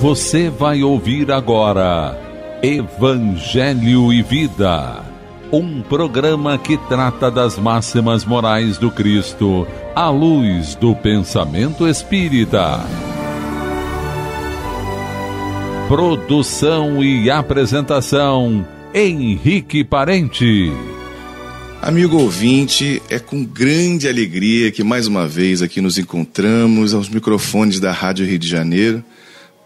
Você vai ouvir agora Evangelho e Vida, um programa que trata das máximas morais do Cristo à luz do pensamento espírita. Produção e apresentação Henrique Parente. Amigo ouvinte, é com grande alegria que mais uma vez aqui nos encontramos aos microfones da Rádio Rio de Janeiro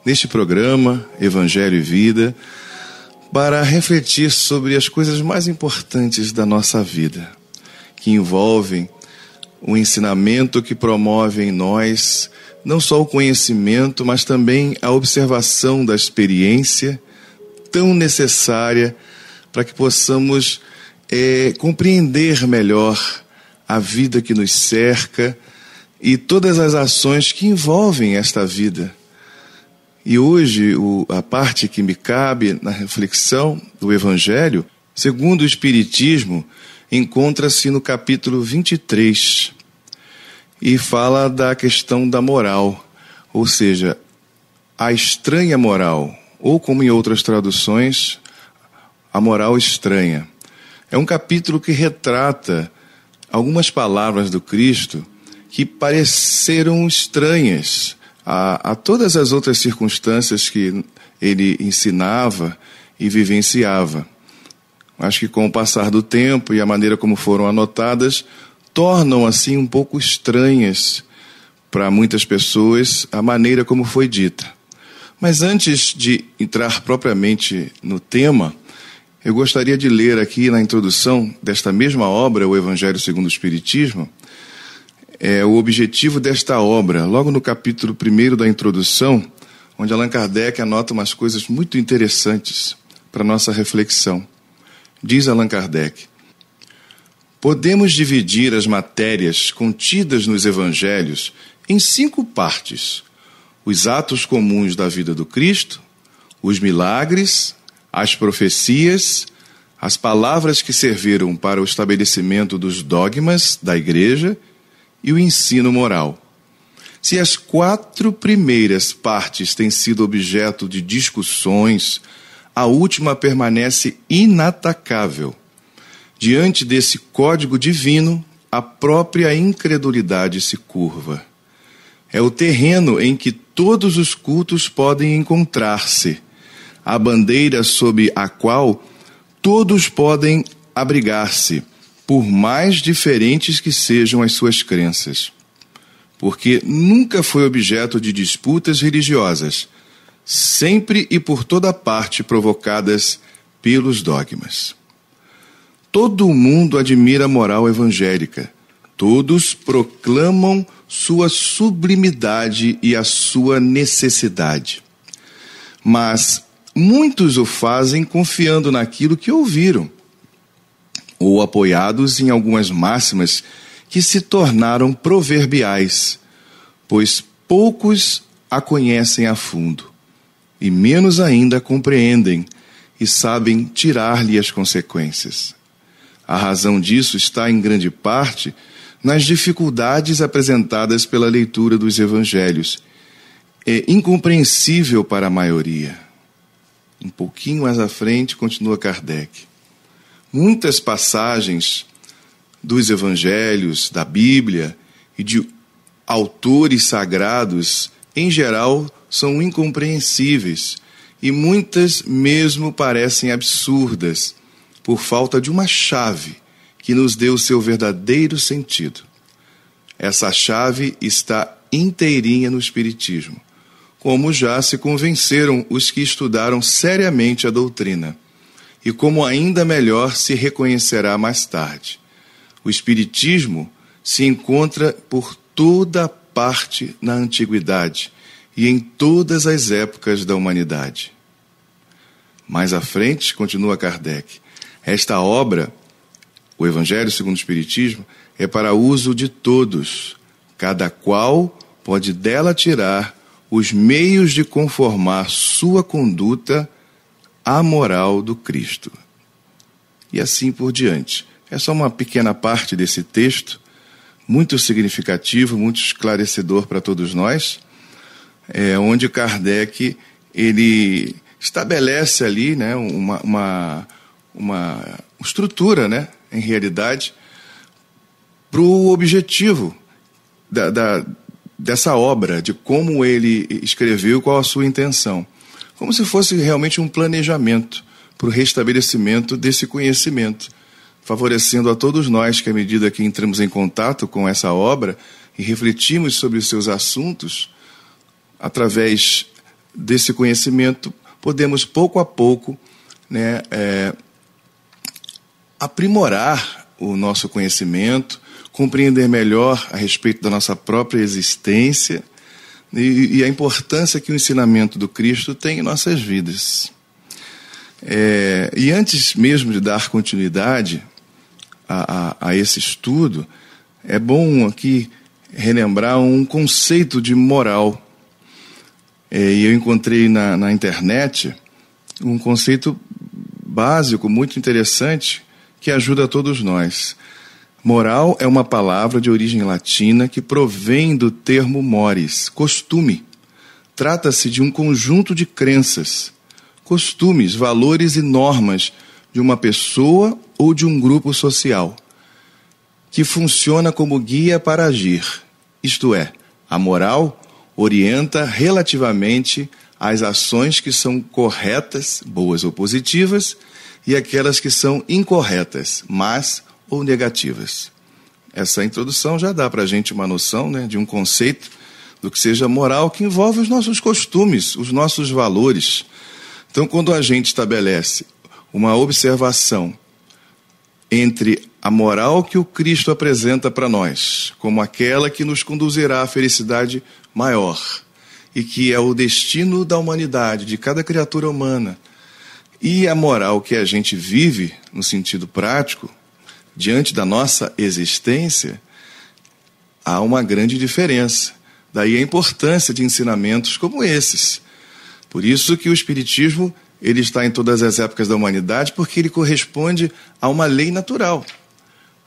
neste programa Evangelho e Vida para refletir sobre as coisas mais importantes da nossa vida, que envolvem o ensinamento que promove em nós não só o conhecimento, mas também a observação da experiência tão necessária para que possamos é, compreender melhor a vida que nos cerca e todas as ações que envolvem esta vida e hoje, o, a parte que me cabe na reflexão do Evangelho, segundo o Espiritismo, encontra-se no capítulo 23 e fala da questão da moral, ou seja, a estranha moral, ou como em outras traduções, a moral estranha. É um capítulo que retrata algumas palavras do Cristo que pareceram estranhas a, a todas as outras circunstâncias que ele ensinava e vivenciava. Acho que com o passar do tempo e a maneira como foram anotadas, tornam assim um pouco estranhas para muitas pessoas a maneira como foi dita. Mas antes de entrar propriamente no tema, eu gostaria de ler aqui na introdução desta mesma obra, O Evangelho segundo o Espiritismo, é, o objetivo desta obra, logo no capítulo 1 da introdução, onde Allan Kardec anota umas coisas muito interessantes para nossa reflexão. Diz Allan Kardec: Podemos dividir as matérias contidas nos evangelhos em cinco partes: os atos comuns da vida do Cristo, os milagres, as profecias, as palavras que serviram para o estabelecimento dos dogmas da Igreja e o ensino moral. Se as quatro primeiras partes têm sido objeto de discussões, a última permanece inatacável. Diante desse código divino, a própria incredulidade se curva. É o terreno em que todos os cultos podem encontrar-se, a bandeira sob a qual todos podem abrigar-se por mais diferentes que sejam as suas crenças, porque nunca foi objeto de disputas religiosas, sempre e por toda parte provocadas pelos dogmas. Todo mundo admira a moral evangélica, todos proclamam sua sublimidade e a sua necessidade. Mas muitos o fazem confiando naquilo que ouviram ou apoiados em algumas máximas que se tornaram proverbiais, pois poucos a conhecem a fundo e menos ainda compreendem e sabem tirar-lhe as consequências. A razão disso está, em grande parte, nas dificuldades apresentadas pela leitura dos evangelhos. É incompreensível para a maioria. Um pouquinho mais à frente, continua Kardec muitas passagens dos evangelhos, da Bíblia e de autores sagrados, em geral, são incompreensíveis e muitas mesmo parecem absurdas, por falta de uma chave que nos dê o seu verdadeiro sentido. Essa chave está inteirinha no Espiritismo, como já se convenceram os que estudaram seriamente a doutrina e como ainda melhor se reconhecerá mais tarde. O Espiritismo se encontra por toda parte na Antiguidade e em todas as épocas da humanidade. Mais à frente, continua Kardec, esta obra, o Evangelho segundo o Espiritismo, é para uso de todos, cada qual pode dela tirar os meios de conformar sua conduta a moral do Cristo. E assim por diante. É só uma pequena parte desse texto, muito significativo, muito esclarecedor para todos nós, é, onde Kardec ele estabelece ali né, uma, uma, uma estrutura, né, em realidade, para o objetivo da, da, dessa obra, de como ele escreveu qual a sua intenção como se fosse realmente um planejamento para o restabelecimento desse conhecimento, favorecendo a todos nós que, à medida que entramos em contato com essa obra e refletimos sobre os seus assuntos, através desse conhecimento, podemos pouco a pouco né, é, aprimorar o nosso conhecimento, compreender melhor a respeito da nossa própria existência e, e a importância que o ensinamento do Cristo tem em nossas vidas. É, e antes mesmo de dar continuidade a, a, a esse estudo, é bom aqui relembrar um conceito de moral. É, e eu encontrei na, na, internet um conceito básico, muito interessante, que ajuda a todos nós. Moral é uma palavra de origem latina que provém do termo mores, costume. Trata-se de um conjunto de crenças, costumes, valores e normas de uma pessoa ou de um grupo social, que funciona como guia para agir. Isto é, a moral orienta relativamente às ações que são corretas, boas ou positivas, e aquelas que são incorretas, Mas ou negativas. Essa introdução já dá para a gente uma noção né, de um conceito do que seja moral que envolve os nossos costumes, os nossos valores. Então, quando a gente estabelece uma observação entre a moral que o Cristo apresenta para nós, como aquela que nos conduzirá à felicidade maior e que é o destino da humanidade, de cada criatura humana, e a moral que a gente vive no sentido prático, diante da nossa existência, há uma grande diferença. Daí a importância de ensinamentos como esses. Por isso que o espiritismo ele está em todas as épocas da humanidade, porque ele corresponde a uma lei natural.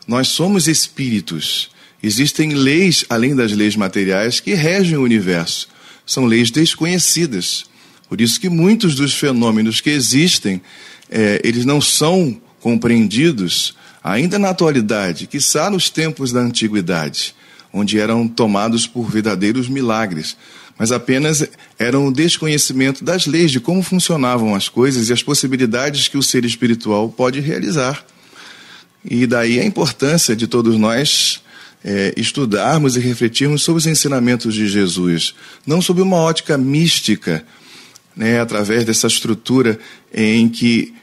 Nós somos espíritos. Existem leis além das leis materiais que regem o universo. São leis desconhecidas. Por isso que muitos dos fenômenos que existem, é, eles não são compreendidos ainda na atualidade, quiçá nos tempos da antiguidade, onde eram tomados por verdadeiros milagres, mas apenas eram o desconhecimento das leis de como funcionavam as coisas e as possibilidades que o ser espiritual pode realizar. E daí a importância de todos nós é, estudarmos e refletirmos sobre os ensinamentos de Jesus, não sob uma ótica mística, né, através dessa estrutura em que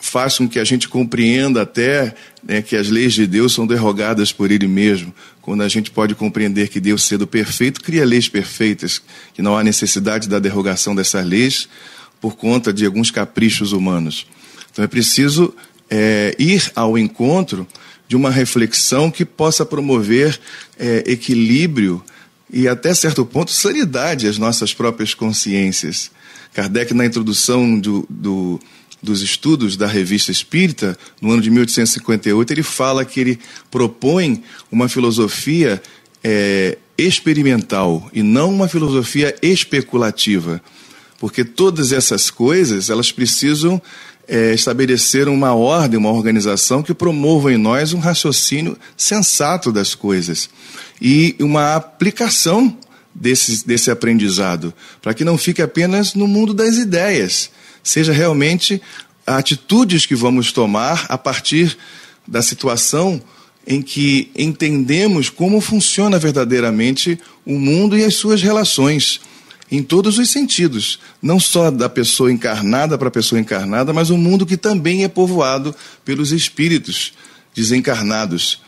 faz com que a gente compreenda até né, que as leis de Deus são derrogadas por Ele mesmo. Quando a gente pode compreender que Deus, sendo perfeito, cria leis perfeitas, que não há necessidade da derrogação dessas leis por conta de alguns caprichos humanos. Então é preciso é, ir ao encontro de uma reflexão que possa promover é, equilíbrio e, até certo ponto, sanidade às nossas próprias consciências. Kardec, na introdução do, do dos estudos da revista espírita, no ano de 1858, ele fala que ele propõe uma filosofia é, experimental e não uma filosofia especulativa. Porque todas essas coisas, elas precisam é, estabelecer uma ordem, uma organização que promova em nós um raciocínio sensato das coisas e uma aplicação desse, desse aprendizado, para que não fique apenas no mundo das ideias, seja realmente atitudes que vamos tomar a partir da situação em que entendemos como funciona verdadeiramente o mundo e as suas relações em todos os sentidos, não só da pessoa encarnada para a pessoa encarnada, mas um mundo que também é povoado pelos espíritos desencarnados.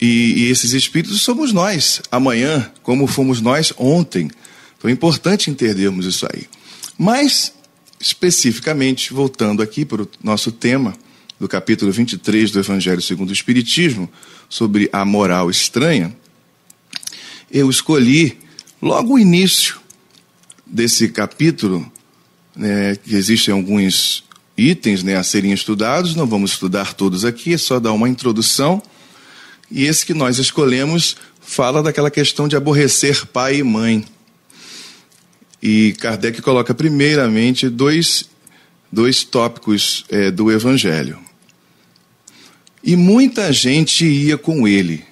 E, e esses espíritos somos nós, amanhã, como fomos nós ontem. Então é importante entendermos isso aí. Mas especificamente, voltando aqui para o nosso tema do capítulo 23 do Evangelho segundo o Espiritismo, sobre a moral estranha, eu escolhi logo o início desse capítulo, né, que existem alguns itens né, a serem estudados, não vamos estudar todos aqui, é só dar uma introdução. E esse que nós escolhemos fala daquela questão de aborrecer pai e mãe. E Kardec coloca primeiramente dois, dois tópicos é, do Evangelho. E muita gente ia com ele.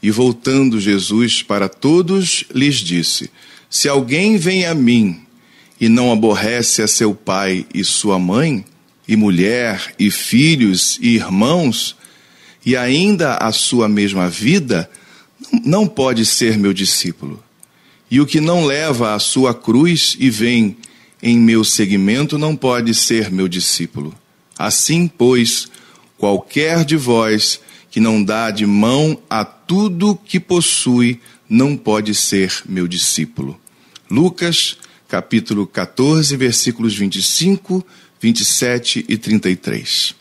E voltando Jesus para todos, lhes disse: Se alguém vem a mim e não aborrece a seu pai e sua mãe, e mulher, e filhos, e irmãos, e ainda a sua mesma vida, não pode ser meu discípulo. E o que não leva a sua cruz e vem em meu seguimento não pode ser meu discípulo. Assim, pois, qualquer de vós que não dá de mão a tudo que possui não pode ser meu discípulo. Lucas, capítulo 14, versículos 25, 27 e 33.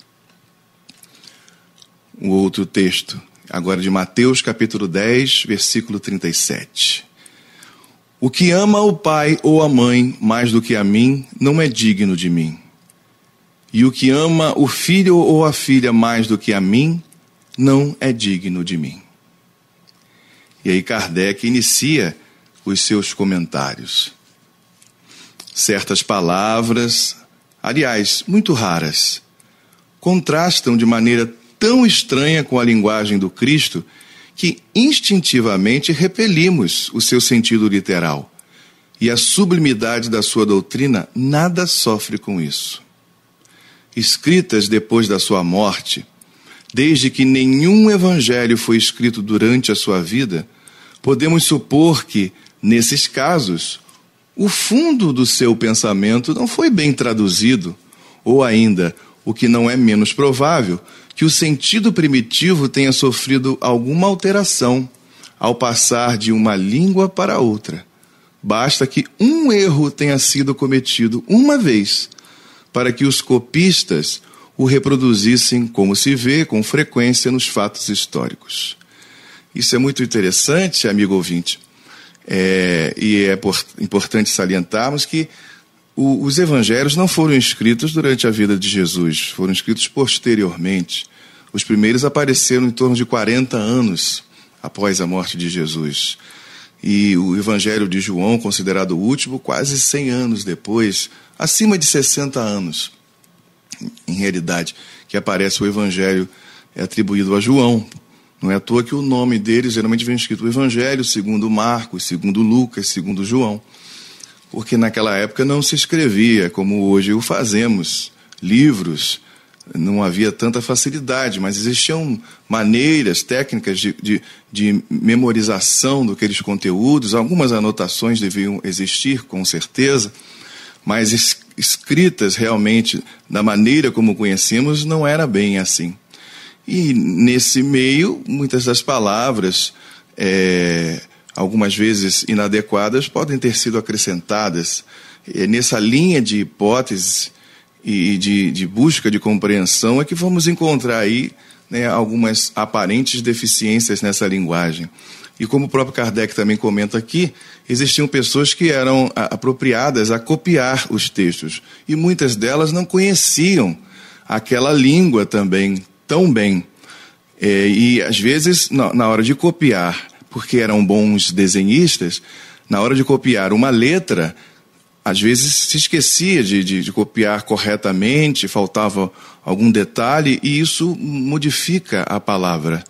Um outro texto, agora de Mateus, capítulo 10, versículo 37. O que ama o pai ou a mãe mais do que a mim não é digno de mim. E o que ama o filho ou a filha mais do que a mim não é digno de mim. E aí Kardec inicia os seus comentários. Certas palavras, aliás, muito raras, contrastam de maneira tão estranha com a linguagem do Cristo que instintivamente repelimos o seu sentido literal. E a sublimidade da sua doutrina nada sofre com isso. Escritas depois da sua morte, desde que nenhum evangelho foi escrito durante a sua vida, podemos supor que, nesses casos, o fundo do seu pensamento não foi bem traduzido, ou ainda, o que não é menos provável que o sentido primitivo tenha sofrido alguma alteração ao passar de uma língua para outra. Basta que um erro tenha sido cometido uma vez para que os copistas o reproduzissem, como se vê com frequência nos fatos históricos. Isso é muito interessante, amigo ouvinte, é, e é por, importante salientarmos que o, os evangelhos não foram escritos durante a vida de Jesus, foram escritos posteriormente. Os primeiros apareceram em torno de 40 anos após a morte de Jesus. E o Evangelho de João, considerado o último, quase 100 anos depois, acima de 60 anos, em realidade, que aparece o Evangelho é atribuído a João. Não é à toa que o nome dele geralmente vem escrito o Evangelho segundo Marcos, segundo Lucas, segundo João porque naquela época não se escrevia como hoje o fazemos, livros, não havia tanta facilidade, mas existiam maneiras, técnicas de, de, de, memorização daqueles conteúdos, algumas anotações deviam existir, com certeza, mas es, escritas realmente da maneira como conhecemos não era bem assim. E nesse meio, muitas das palavras. É, algumas vezes inadequadas, podem ter sido acrescentadas. Eh, nessa linha de hipóteses e de, de busca de compreensão é que vamos encontrar aí né, algumas aparentes deficiências nessa linguagem. E como o próprio Kardec também comenta aqui, existiam pessoas que eram apropriadas a copiar os textos, e muitas delas não conheciam aquela língua também tão bem. É, e às vezes, na, na hora de copiar porque eram bons desenhistas, na hora de copiar uma letra, às vezes se esquecia de, de, de, copiar corretamente, faltava algum detalhe, e isso modifica a palavra.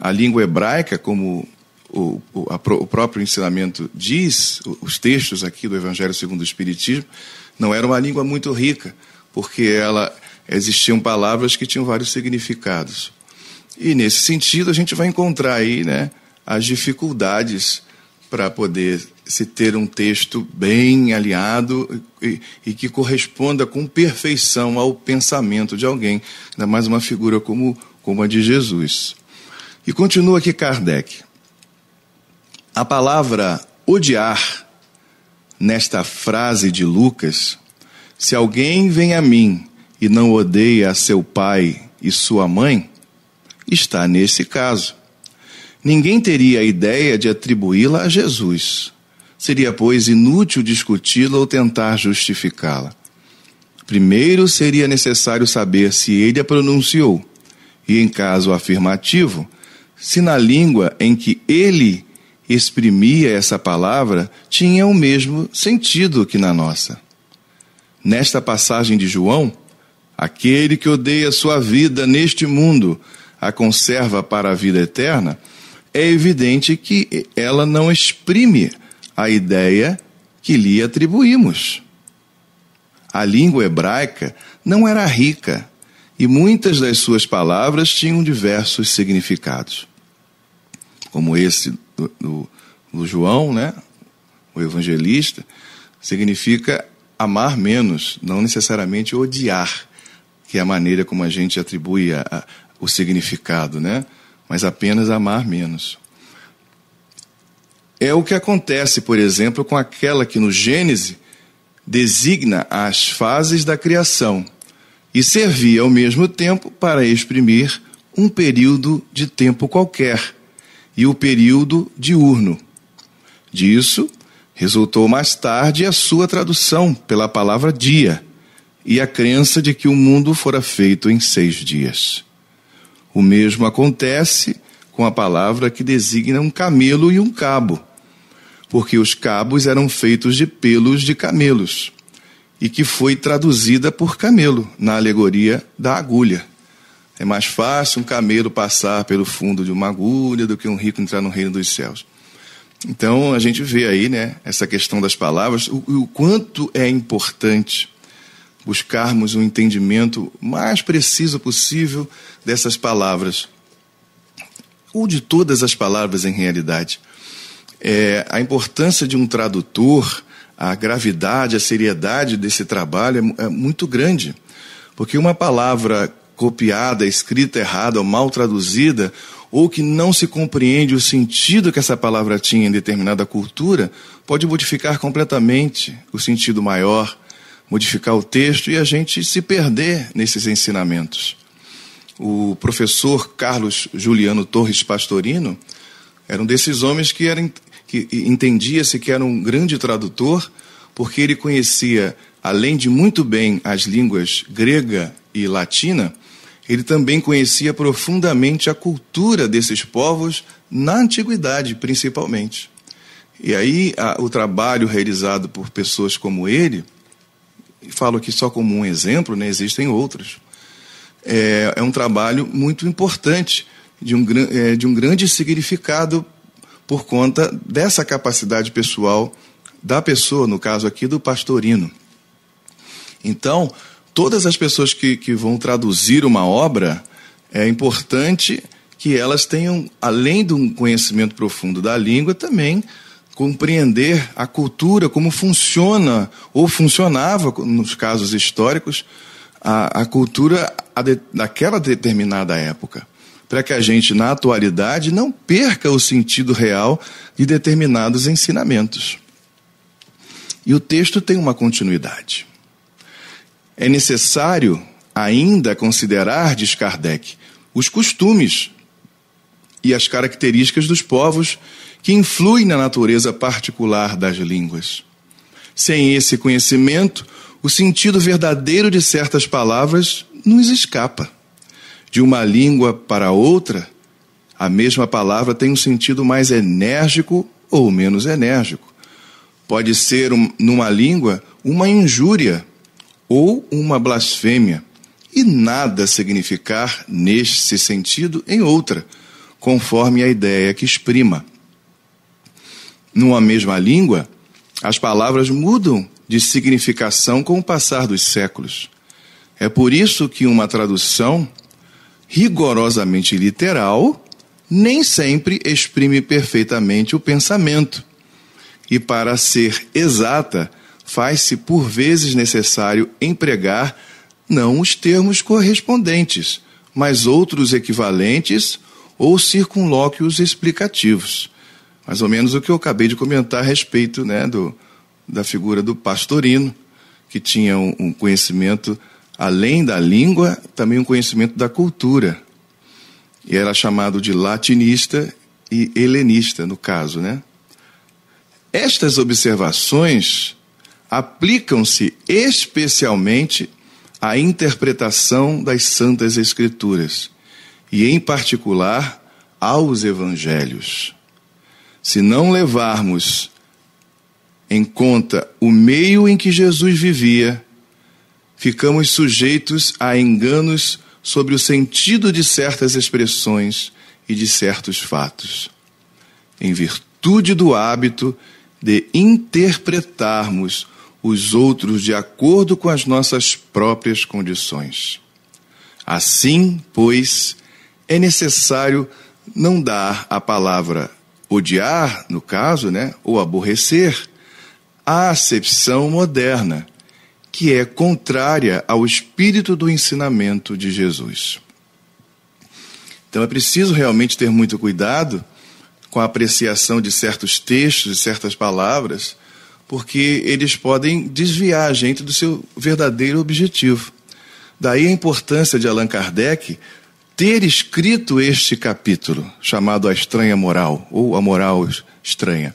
A língua hebraica, como o, o, a, o próprio ensinamento diz, os textos aqui do Evangelho segundo o Espiritismo, não era uma língua muito rica, porque ela existiam palavras que tinham vários significados. E nesse sentido a gente vai encontrar aí, né, as dificuldades para poder se ter um texto bem alinhado e, e, que corresponda com perfeição ao pensamento de alguém, ainda mais uma figura como, como a de Jesus. E continua aqui Kardec. A palavra odiar nesta frase de Lucas, se alguém vem a mim e não odeia seu pai e sua mãe, está nesse caso ninguém teria a ideia de atribuí-la a Jesus. Seria, pois, inútil discuti-la ou tentar justificá-la. Primeiro seria necessário saber se ele a pronunciou, e, em caso afirmativo, se na língua em que ele exprimia essa palavra tinha o mesmo sentido que na nossa. Nesta passagem de João, aquele que odeia sua vida neste mundo a conserva para a vida eterna, é evidente que ela não exprime a ideia que lhe atribuímos. A língua hebraica não era rica e muitas das suas palavras tinham diversos significados, como esse do, do, do João, né? o evangelista, significa amar menos, não necessariamente odiar, que é a maneira como a gente atribui a, a, o significado, né? mas apenas amar menos. É o que acontece, por exemplo, com aquela que no Gênesis designa as fases da criação e servia ao mesmo tempo para exprimir um período de tempo qualquer e o período diurno. Disso resultou mais tarde a sua tradução pela palavra dia e a crença de que o mundo fora feito em seis dias. O mesmo acontece com a palavra que designa um camelo e um cabo, porque os cabos eram feitos de pelos de camelos, e que foi traduzida por camelo na alegoria da agulha. É mais fácil um camelo passar pelo fundo de uma agulha do que um rico entrar no reino dos céus. Então a gente vê aí, né, essa questão das palavras, o, o quanto é importante buscarmos um entendimento mais preciso possível dessas palavras, ou de todas as palavras em realidade. É, a importância de um tradutor, a gravidade, a seriedade desse trabalho é, é muito grande, porque uma palavra copiada, escrita errada ou mal traduzida, ou que não se compreende o sentido que essa palavra tinha em determinada cultura, pode modificar completamente o sentido maior modificar o texto e a gente se perder nesses ensinamentos. O professor Carlos Juliano Torres Pastorino era um desses homens que, que entendia-se que era um grande tradutor, porque ele conhecia, além de muito bem as línguas grega e latina, ele também conhecia profundamente a cultura desses povos na antiguidade, principalmente. E aí a, o trabalho realizado por pessoas como ele e falo aqui só como um exemplo, né, existem outros. É, é um trabalho muito importante, de um, é, de um grande significado por conta dessa capacidade pessoal da pessoa, no caso aqui do pastorino. Então, todas as pessoas que, que vão traduzir uma obra, é importante que elas tenham, além de um conhecimento profundo da língua, também compreender a cultura, como funciona ou funcionava, nos casos históricos, a, a cultura a de, daquela determinada época, para que a gente, na atualidade, não perca o sentido real de determinados ensinamentos. E o texto tem uma continuidade. É necessário ainda considerar, diz Kardec, os costumes e as características dos povos que influi na natureza particular das línguas. Sem esse conhecimento, o sentido verdadeiro de certas palavras nos escapa. De uma língua para outra, a mesma palavra tem um sentido mais enérgico ou menos enérgico. Pode ser, um, numa língua, uma injúria ou uma blasfêmia, e nada significar nesse sentido em outra, conforme a ideia que exprima numa mesma língua, as palavras mudam de significação com o passar dos séculos. É por isso que uma tradução rigorosamente literal nem sempre exprime perfeitamente o pensamento. E para ser exata, faz-se por vezes necessário empregar não os termos correspondentes, mas outros equivalentes ou circunlóquios explicativos mais ou menos o que eu acabei de comentar a respeito né, do, da figura do pastorino, que tinha um, um conhecimento além da língua, também um conhecimento da cultura. E era chamado de latinista e helenista, no caso, né? Estas observações aplicam-se especialmente à interpretação das Santas Escrituras e, em particular, aos Evangelhos se não levarmos em conta o meio em que Jesus vivia, ficamos sujeitos a enganos sobre o sentido de certas expressões e de certos fatos, em virtude do hábito de interpretarmos os outros de acordo com as nossas próprias condições. Assim, pois, é necessário não dar a palavra odiar, no caso, né, ou aborrecer, a acepção moderna, que é contrária ao espírito do ensinamento de Jesus. Então é preciso realmente ter muito cuidado com a apreciação de certos textos e certas palavras, porque eles podem desviar a gente do seu verdadeiro objetivo. Daí a importância de Allan Kardec ter escrito este capítulo, chamado A Estranha Moral, ou A Moral Estranha,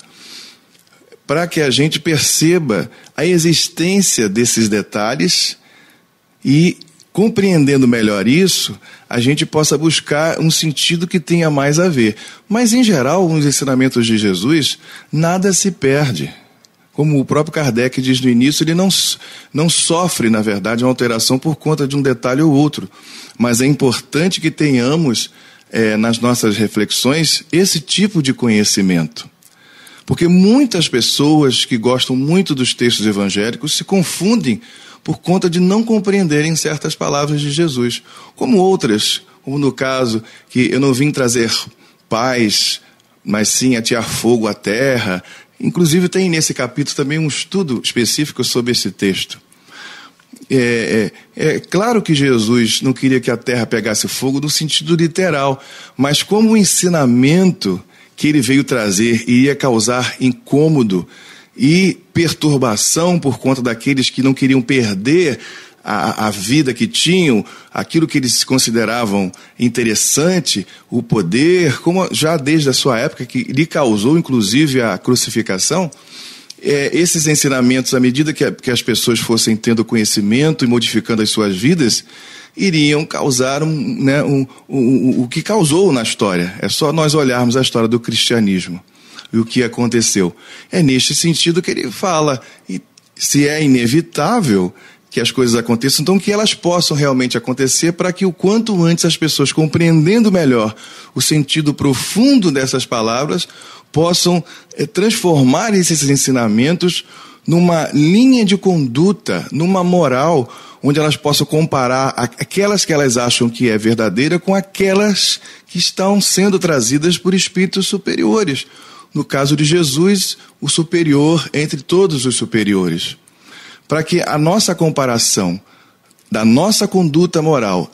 para que a gente perceba a existência desses detalhes e, compreendendo melhor isso, a gente possa buscar um sentido que tenha mais a ver. Mas, em geral, nos ensinamentos de Jesus, nada se perde como o próprio Kardec diz no início, ele não, não sofre, na verdade, uma alteração por conta de um detalhe ou outro. Mas é importante que tenhamos é, nas nossas reflexões esse tipo de conhecimento. Porque muitas pessoas que gostam muito dos textos evangélicos se confundem por conta de não compreenderem certas palavras de Jesus, como outras, como no caso que eu não vim trazer paz, mas sim atear fogo à terra, Inclusive, tem nesse capítulo também um estudo específico sobre esse texto. É, é, é, claro que Jesus não queria que a terra pegasse fogo no sentido literal, mas como o ensinamento que ele veio trazer iria causar incômodo e perturbação por conta daqueles que não queriam perder a, a vida que tinham, aquilo que eles consideravam interessante, o poder, como já desde a sua época, que lhe causou inclusive a crucificação, é, esses ensinamentos, à medida que, a, que, as pessoas fossem tendo conhecimento e modificando as suas vidas, iriam causar um, né, um, um, o que causou na história. É só nós olharmos a história do cristianismo e o que aconteceu. É neste sentido que ele fala, e se é inevitável, que as coisas aconteçam, então que elas possam realmente acontecer para que o quanto antes as pessoas, compreendendo melhor o sentido profundo dessas palavras, possam é, transformar esses ensinamentos numa linha de conduta, numa moral, onde elas possam comparar aquelas que elas acham que é verdadeira com aquelas que estão sendo trazidas por espíritos superiores. No caso de Jesus, o superior entre todos os superiores para que a nossa comparação da nossa conduta moral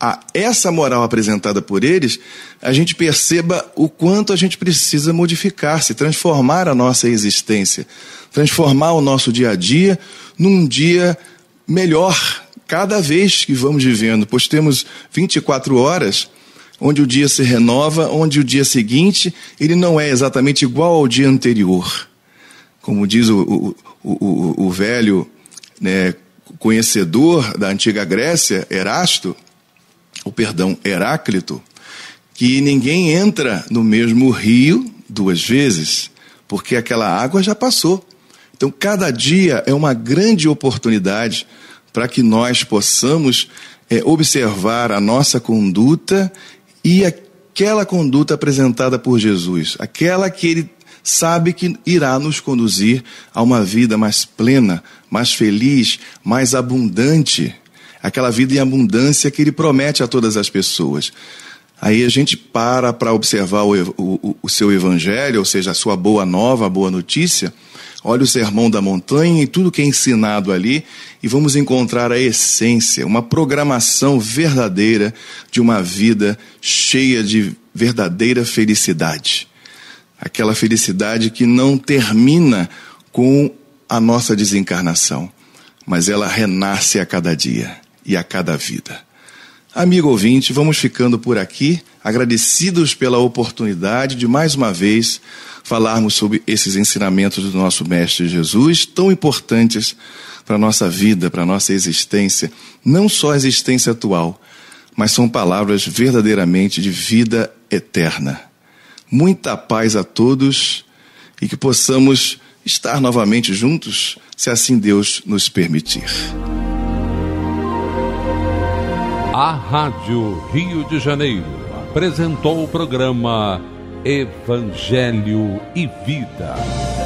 a essa moral apresentada por eles, a gente perceba o quanto a gente precisa modificar-se, transformar a nossa existência, transformar o nosso dia a dia num dia melhor cada vez que vamos vivendo, pois temos 24 horas onde o dia se renova, onde o dia seguinte ele não é exatamente igual ao dia anterior. Como diz o, o, o, o velho né, conhecedor da antiga Grécia, Erasto, o perdão, Heráclito, que ninguém entra no mesmo rio duas vezes, porque aquela água já passou. Então, cada dia é uma grande oportunidade para que nós possamos é, observar a nossa conduta e aquela conduta apresentada por Jesus, aquela que ele sabe que irá nos conduzir a uma vida mais plena, mais feliz, mais abundante, aquela vida em abundância que ele promete a todas as pessoas. Aí a gente para para observar o, o, o, seu evangelho, ou seja, a sua boa nova, a boa notícia, olha o sermão da montanha e tudo que é ensinado ali, e vamos encontrar a essência, uma programação verdadeira de uma vida cheia de verdadeira felicidade. Aquela felicidade que não termina com a nossa desencarnação, mas ela renasce a cada dia e a cada vida. Amigo ouvinte, vamos ficando por aqui, agradecidos pela oportunidade de mais uma vez falarmos sobre esses ensinamentos do nosso Mestre Jesus, tão importantes para a nossa vida, para a nossa existência, não só a existência atual, mas são palavras verdadeiramente de vida eterna. Muita paz a todos e que possamos estar novamente juntos, se assim Deus nos permitir. A Rádio Rio de Janeiro apresentou o programa Evangelho e Vida.